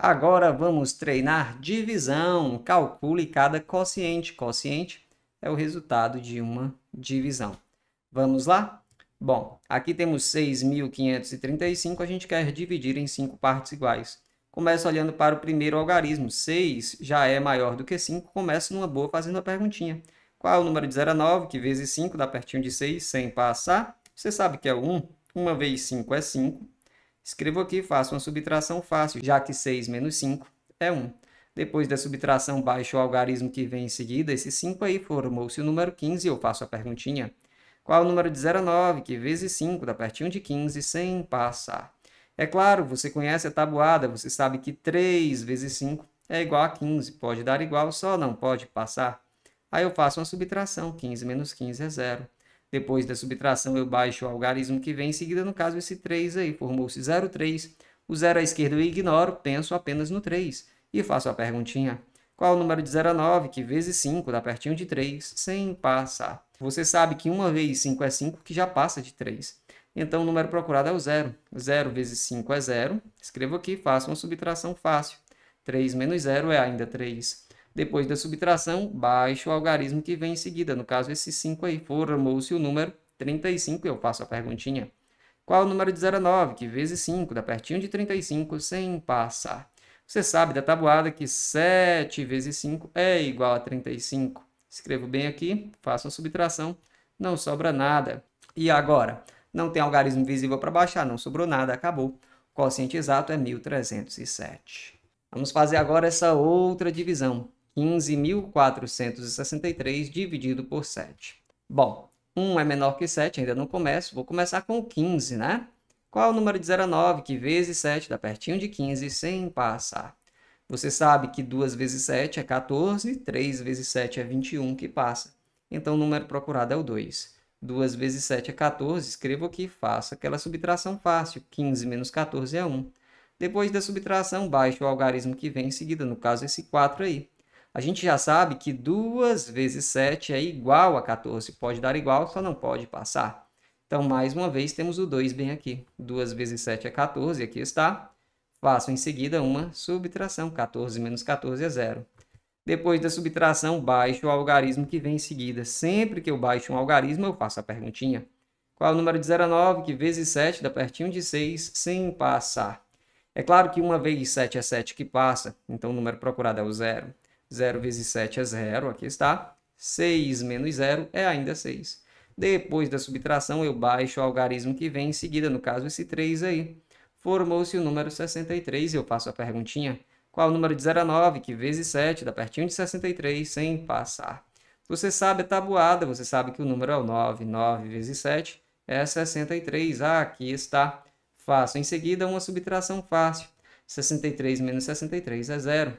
Agora vamos treinar divisão. Calcule cada quociente. Quociente é o resultado de uma divisão. Vamos lá? Bom, aqui temos 6.535, a gente quer dividir em 5 partes iguais. Começa olhando para o primeiro algarismo. 6 já é maior do que 5, começa numa boa fazendo a perguntinha. Qual é o número de 0 a 9, que vezes 5 dá pertinho de 6, sem passar? Você sabe que é 1. 1 vezes 5 é 5, Escrevo aqui, faço uma subtração fácil, já que 6 menos 5 é 1. Depois da subtração, baixo o algarismo que vem em seguida, esse 5 aí formou-se o número 15, eu faço a perguntinha. Qual é o número de 0 a 9, que vezes 5 dá pertinho de 15, sem passar? É claro, você conhece a tabuada, você sabe que 3 vezes 5 é igual a 15, pode dar igual, só não pode passar. Aí eu faço uma subtração, 15 menos 15 é zero. Depois da subtração, eu baixo o algarismo que vem em seguida, no caso, esse 3 aí. Formou-se 0,3. O 0 à esquerda eu ignoro, penso apenas no 3. E faço a perguntinha. Qual o número de 0 a 9, que vezes 5 dá pertinho de 3, sem passar? Você sabe que 1 vez 5 é 5, que já passa de 3. Então, o número procurado é o 0. 0 vezes 5 é 0. Escrevo aqui, faço uma subtração fácil. 3 menos 0 é ainda 3. Depois da subtração, baixo o algarismo que vem em seguida. No caso, esse 5 aí formou-se o número 35. Eu faço a perguntinha. Qual o número de 0 a 9? Que vezes 5, dá pertinho de 35, sem passar. Você sabe da tabuada que 7 vezes 5 é igual a 35. Escrevo bem aqui, faço a subtração, não sobra nada. E agora? Não tem algarismo visível para baixar, não sobrou nada, acabou. O quociente exato é 1307. Vamos fazer agora essa outra divisão. 15.463 dividido por 7. Bom, 1 é menor que 7, ainda não começo, vou começar com 15, né? Qual é o número de 0 a 9, que vezes 7 dá pertinho de 15, sem passar? Você sabe que 2 vezes 7 é 14, 3 vezes 7 é 21, que passa. Então, o número procurado é o 2. 2 vezes 7 é 14, escrevo aqui, faço aquela subtração fácil, 15 menos 14 é 1. Depois da subtração, baixe o algarismo que vem em seguida, no caso esse 4 aí. A gente já sabe que 2 vezes 7 é igual a 14. Pode dar igual, só não pode passar. Então, mais uma vez, temos o 2 bem aqui. 2 vezes 7 é 14, aqui está. Faço em seguida uma subtração. 14 menos 14 é zero. Depois da subtração, baixo o algarismo que vem em seguida. Sempre que eu baixo um algarismo, eu faço a perguntinha. Qual é o número de 19 que vezes 7 dá pertinho de 6, sem passar? É claro que uma vez 7 é 7 que passa, então o número procurado é o zero. 0 vezes 7 é 0, aqui está. 6 menos 0 é ainda 6. Depois da subtração, eu baixo o algarismo que vem em seguida, no caso esse 3 aí. Formou-se o número 63, e eu faço a perguntinha. Qual o número de 0 a 9, que vezes 7 dá pertinho de 63, sem passar? Você sabe a tabuada, você sabe que o número é o 9. 9 vezes 7 é 63. Ah, aqui está. Faço em seguida uma subtração fácil. 63 menos 63 é 0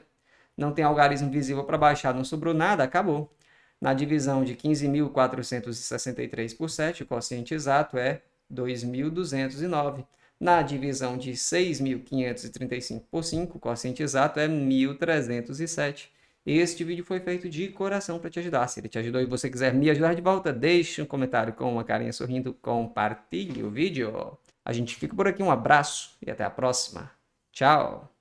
não tem algarismo visível para baixar, não sobrou nada, acabou. Na divisão de 15.463 por 7, o quociente exato é 2.209. Na divisão de 6.535 por 5, o quociente exato é 1.307. Este vídeo foi feito de coração para te ajudar. Se ele te ajudou e você quiser me ajudar de volta, deixe um comentário com uma carinha sorrindo, compartilhe o vídeo. A gente fica por aqui, um abraço e até a próxima. Tchau!